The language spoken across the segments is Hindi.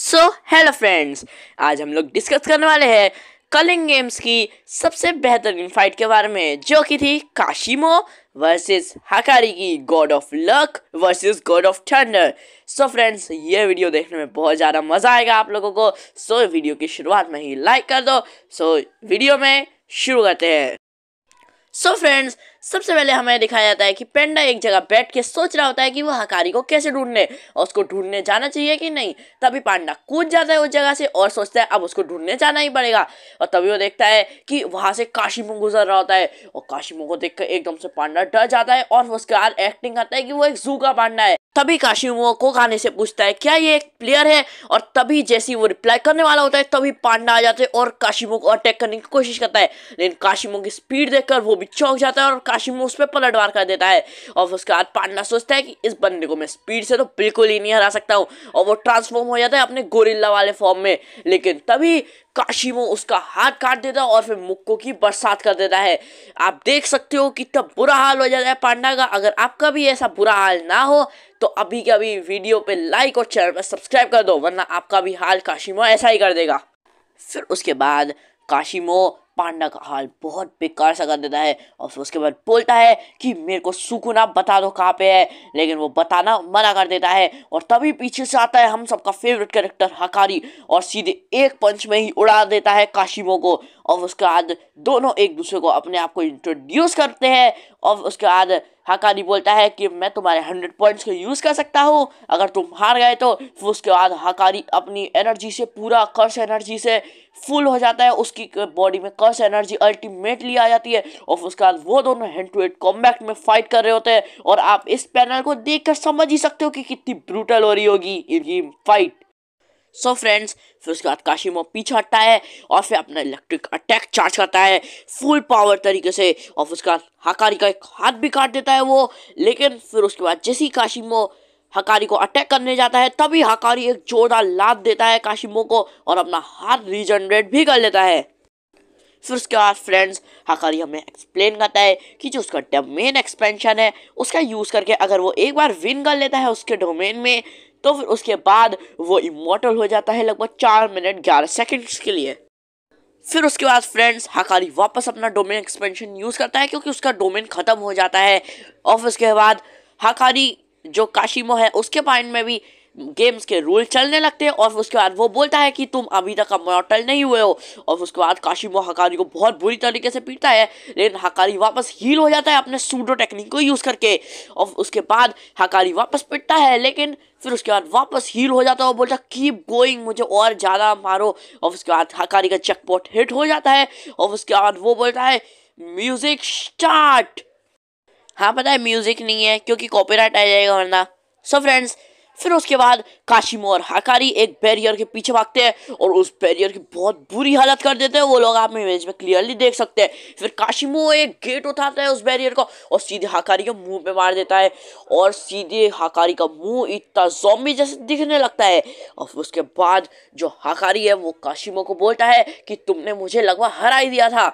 सो हेलो फ्रेंड्स आज हम लोग डिस्कस करने वाले हैं कलिंग गेम्स की सबसे बेहतरीन फाइट के बारे में जो कि थी काशिमो वर्सेस हकारी की god of luck versus god of thunder so friends ये वीडियो देखने में बहुत ज़्यादा मज़ा आएगा आप लोगों को सो so, वीडियो की शुरुआत में ही लाइक कर दो सो so, वीडियो में शुरू करते हैं सो so, फ्रेंड्स सबसे पहले हमें दिखाया जाता है कि पेंडा एक जगह बैठ के सोच रहा होता है कि वो हकारी को कैसे ढूंढने और उसको ढूंढने जाना चाहिए कि नहीं तभी पांडा कूद जाता है उस जगह से और सोचता है अब उसको ढूंढने जाना ही पड़ेगा और तभी वो देखता है कि वहाँ से काशीमुंग गुजर रहा होता है और काशीमुंग को देखकर एकदम से पांडा डर जाता है और उसके बाद एक्टिंग करता है कि वो एक जू का पांडा है तभी काशीमुओ को गाने से पूछता है क्या ये एक प्लेयर है और तभी जैसी वो रिप्लाई करने वाला होता है तभी पांडा आ जाते हैं और काशीमुख को अटैक करने की कोशिश करता है लेकिन काशीमुख की स्पीड देखकर वो भी चौंक जाता है और राशि में उस पर पलटवार कर देता है और उसके बाद पांडा सोचता है कि इस बंदे को मैं स्पीड से तो बिल्कुल ही नहीं हरा सकता हूँ और वो ट्रांसफॉर्म हो जाता है अपने गोरिल्ला वाले फॉर्म में लेकिन तभी काशिमो उसका हाथ काट देता है और फिर मुक्को की बरसात कर देता है आप देख सकते हो कितना बुरा हाल हो जाता है पांडा का अगर आपका भी ऐसा बुरा हाल ना हो तो अभी के अभी वीडियो पे लाइक और चैनल पर सब्सक्राइब कर दो वरना आपका भी हाल काशिमो ऐसा ही कर देगा फिर उसके बाद काशिमो पांडा का हाल बहुत बेकार सा कर देता है और फिर उसके बाद बोलता है कि मेरे को सुकुना बता दो कहाँ पे है लेकिन वो बताना मना कर देता है और तभी पीछे से आता है हम सबका फेवरेट कैरेक्टर हकारी और सीधे एक पंच में ही उड़ा देता है काशिमो को और उसके बाद दोनों एक दूसरे को अपने आप को इंट्रोड्यूस करते हैं और उसके बाद हाकानी बोलता है कि मैं तुम्हारे हंड्रेड पॉइंट्स को यूज़ कर सकता हूँ अगर तुम हार गए तो फिर उसके बाद हाकानी अपनी एनर्जी से पूरा कर्स एनर्जी से फुल हो जाता है उसकी बॉडी में कर्स एनर्जी अल्टीमेटली आ जाती है और उसके बाद वो दोनों हैंड टू हेड कॉम्बैक्ट में फाइट कर रहे होते हैं और आप इस पैनल को देख समझ ही सकते हो कि कितनी ब्रूटल हो रही होगी गेम फाइट सो फ्रेंड्स फिर उसके बाद काशिमो पीछे हटता है और फिर अपना इलेक्ट्रिक अटैक चार्ज करता है फुल पावर तरीके से और फिर उसके बाद हकारी का एक हाथ भी काट देता है वो लेकिन फिर उसके बाद जैसे ही काशिमो हकारी को अटैक करने जाता है तभी हकारी एक जोरदार लाभ देता है काशिमो को और अपना हाथ रिजनरेट भी कर लेता है फिर उसके बाद फ्रेंड्स हकारी हमें एक्सप्लेन करता है कि जो उसका डोमेन एक्सपेंशन है उसका यूज़ करके अगर वो एक बार विन कर लेता है उसके डोमेन में तो फिर उसके बाद वो इमोटल हो जाता है लगभग चार मिनट ग्यारह सेकेंड्स के लिए फिर उसके बाद फ्रेंड्स हकारी वापस अपना डोमेन एक्सपेंशन यूज़ करता है क्योंकि उसका डोमेन ख़त्म हो जाता है और उसके बाद हकारी जो काशिमो है उसके पॉइंट में भी गेम्स के रूल चलने लगते हैं और उसके बाद वो बोलता है कि तुम अभी तक मॉटल नहीं हुए हो और उसके बाद काशिमो हकारी को बहुत बुरी तरीके से पीटता है लेकिन हकारी वापस हील हो जाता है अपने सूडो टेक्निक को यूज़ करके और उसके बाद हकारी वापस पिटता है लेकिन फिर उसके बाद वापस हील हो जाता है और बोलता कीप गोइंग मुझे और ज़्यादा मारो और उसके बाद हकारी का चेक पॉट हिट हो जाता है और उसके बाद वो बोलता है म्यूज़िक स्टार्ट हाँ पता है म्यूज़िक नहीं है क्योंकि कॉपीराइट आ जाएगा वरना सो फ्रेंड्स फिर उसके बाद काशिमो और हकारी एक बैरियर के पीछे भागते हैं और उस बैरियर की बहुत बुरी हालत कर देते हैं वो लोग आप इमेज में क्लियरली देख सकते हैं फिर काशिमो एक गेट उठाता है उस बैरियर को और सीधे हकारी के मुंह पे मार देता है और सीधे हकारी का मुंह इतना जोम्बी जैसे दिखने लगता है और उसके बाद जो हकारी है वो काशिमो को बोलता है कि तुमने मुझे लगभग हरा ही दिया था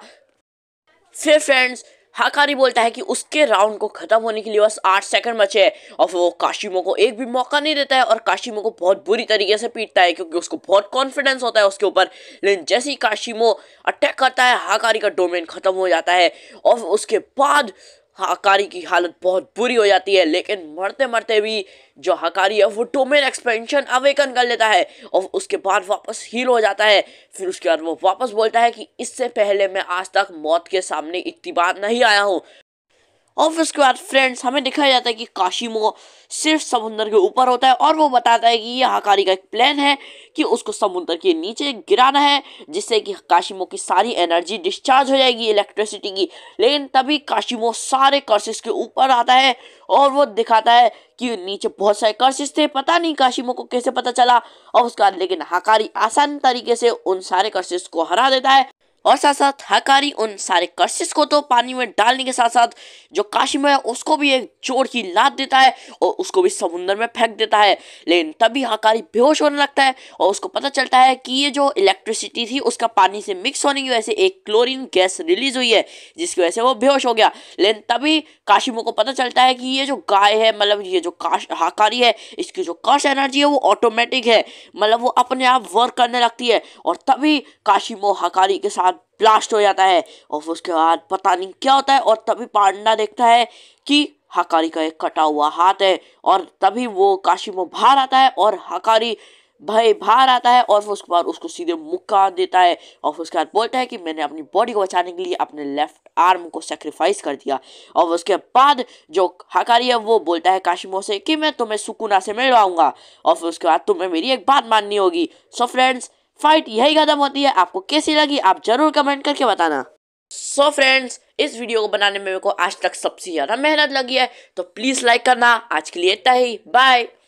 फिर फ्रेंड्स हाकारी बोलता है कि उसके राउंड को खत्म होने के लिए बस आठ सेकंड बचे हैं और वो काशिमो को एक भी मौका नहीं देता है और काशिमो को बहुत बुरी तरीके से पीटता है क्योंकि उसको बहुत कॉन्फिडेंस होता है उसके ऊपर लेकिन जैसे ही काशिमो अटैक करता है हाकारी का डोमेन खत्म हो जाता है और उसके बाद हकारी हाँ, की हालत बहुत बुरी हो जाती है लेकिन मरते मरते भी जो हकारी है वो डोमेन एक्सपेंशन अवेकन कर लेता है और उसके बाद वापस हील हो जाता है फिर उसके बाद वो वापस बोलता है कि इससे पहले मैं आज तक मौत के सामने इतनी बार नहीं आया हूँ और फिर उसके बाद फ्रेंड्स हमें दिखाया जाता है कि काशीमो सिर्फ समुंदर के ऊपर होता है और वो बताता है कि ये हकारी का एक प्लान है कि उसको समुंदर के नीचे गिराना है जिससे कि काशीमो की सारी एनर्जी डिस्चार्ज हो जाएगी इलेक्ट्रिसिटी की लेकिन तभी काशीमो सारे कर्सेस के ऊपर आता है और वो दिखाता है कि नीचे बहुत सारे कर्सेस थे पता नहीं काशिमो को कैसे पता चला और उसके बाद लेकिन हकारी आसान तरीके से उन सारे कर्सेस को हरा देता है और साथ साथ हकारी उन सारे कर्सिस को तो पानी में डालने के साथ साथ जो काशिम है उसको भी एक जोर की लात देता है और उसको भी समुंदर में फेंक देता है लेकिन तभी हकारी बेहोश होने लगता है और उसको पता चलता है कि ये जो इलेक्ट्रिसिटी थी उसका पानी से मिक्स होने की वजह से एक क्लोरिन गैस रिलीज हुई है जिसकी वजह से वो बेहोश हो गया लेकिन तभी काशिमो को पता चलता है कि ये जो गाय है मतलब ये जो काश हाकारी है इसकी जो कॉस्ट एनर्जी है वो ऑटोमेटिक है मतलब वो अपने आप वर्क करने लगती है और तभी काशिमो हकारी के साथ बाद ब्लास्ट हो जाता है और उसके बाद पता नहीं क्या होता है और तभी पांडा देखता है कि हकारी का एक कटा हुआ हाथ है और तभी वो में बाहर आता है और हकारी भाई बाहर आता है और उसके बाद उसको सीधे मुक्का देता है और उसके बाद बोलता है कि मैंने अपनी बॉडी को बचाने के लिए अपने लेफ्ट आर्म को सेक्रीफाइस कर दिया और उसके बाद जो हकारी है वो बोलता है काशिमो से कि मैं तुम्हें सुकुना से मिलवाऊंगा और फिर उसके बाद तुम्हें मेरी एक बात माननी होगी सो फ्रेंड्स फाइट यही ख़त्म होती है आपको कैसी लगी आप ज़रूर कमेंट करके बताना सो so फ्रेंड्स इस वीडियो को बनाने में मेरे को आज तक सबसे ज़्यादा मेहनत लगी है तो प्लीज़ लाइक करना आज के लिए इतना ही बाय